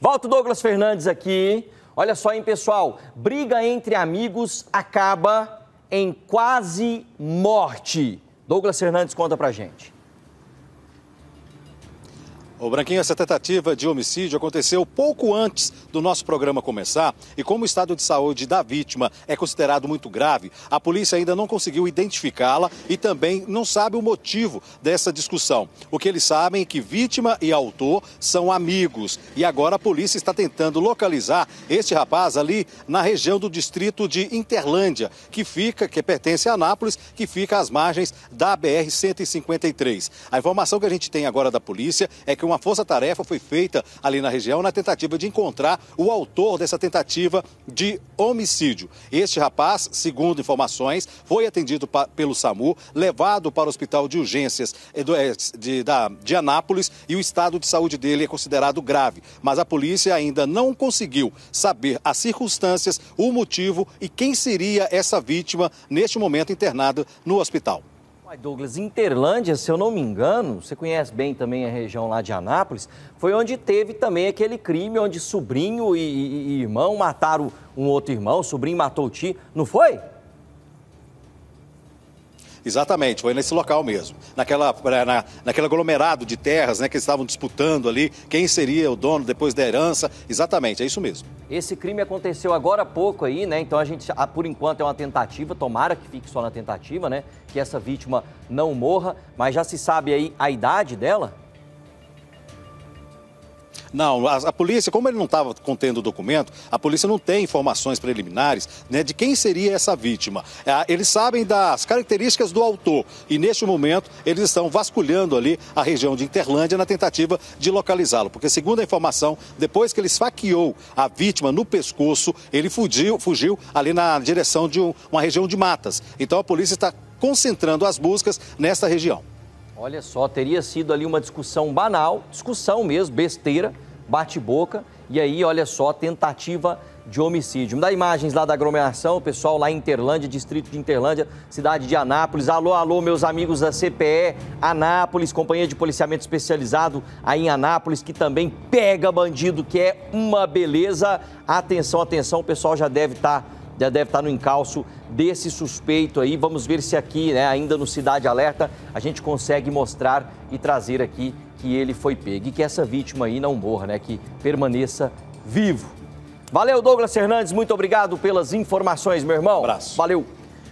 Volta o Douglas Fernandes aqui. Olha só, hein, pessoal. Briga entre amigos acaba em quase morte. Douglas Fernandes conta pra gente. O Branquinho, essa tentativa de homicídio aconteceu pouco antes do nosso programa começar e como o estado de saúde da vítima é considerado muito grave, a polícia ainda não conseguiu identificá-la e também não sabe o motivo dessa discussão. O que eles sabem é que vítima e autor são amigos e agora a polícia está tentando localizar este rapaz ali na região do distrito de Interlândia, que fica, que pertence a Anápolis, que fica às margens da BR 153. A informação que a gente tem agora da polícia é que uma força-tarefa foi feita ali na região na tentativa de encontrar o autor dessa tentativa de homicídio. Este rapaz, segundo informações, foi atendido pelo SAMU, levado para o hospital de urgências eh, eh, de, da, de Anápolis e o estado de saúde dele é considerado grave. Mas a polícia ainda não conseguiu saber as circunstâncias, o motivo e quem seria essa vítima neste momento internada no hospital. Douglas, Interlândia, se eu não me engano, você conhece bem também a região lá de Anápolis, foi onde teve também aquele crime onde sobrinho e, e, e irmão mataram um outro irmão, sobrinho matou o tio, não foi? Exatamente, foi nesse local mesmo. Naquela, eh, na, naquele aglomerado de terras né, que eles estavam disputando ali, quem seria o dono depois da herança. Exatamente, é isso mesmo. Esse crime aconteceu agora há pouco aí, né? Então a gente, ah, por enquanto, é uma tentativa, tomara que fique só na tentativa, né? Que essa vítima não morra, mas já se sabe aí a idade dela? Não, a, a polícia, como ele não estava contendo o documento, a polícia não tem informações preliminares né, de quem seria essa vítima. É, eles sabem das características do autor e, neste momento, eles estão vasculhando ali a região de Interlândia na tentativa de localizá-lo. Porque, segundo a informação, depois que ele esfaqueou a vítima no pescoço, ele fugiu, fugiu ali na direção de um, uma região de matas. Então, a polícia está concentrando as buscas nesta região. Olha só, teria sido ali uma discussão banal, discussão mesmo, besteira bate-boca. E aí, olha só, tentativa de homicídio. Me dá imagens lá da aglomeração, o pessoal lá em Interlândia, distrito de Interlândia, cidade de Anápolis. Alô, alô, meus amigos da CPE Anápolis, companhia de policiamento especializado aí em Anápolis, que também pega bandido, que é uma beleza. Atenção, atenção, o pessoal já deve estar. Tá já deve estar no encalço desse suspeito aí. Vamos ver se aqui, né, ainda no Cidade Alerta, a gente consegue mostrar e trazer aqui que ele foi pego e que essa vítima aí não morra, né, que permaneça vivo. Valeu, Douglas Fernandes, muito obrigado pelas informações, meu irmão. Um abraço. Valeu.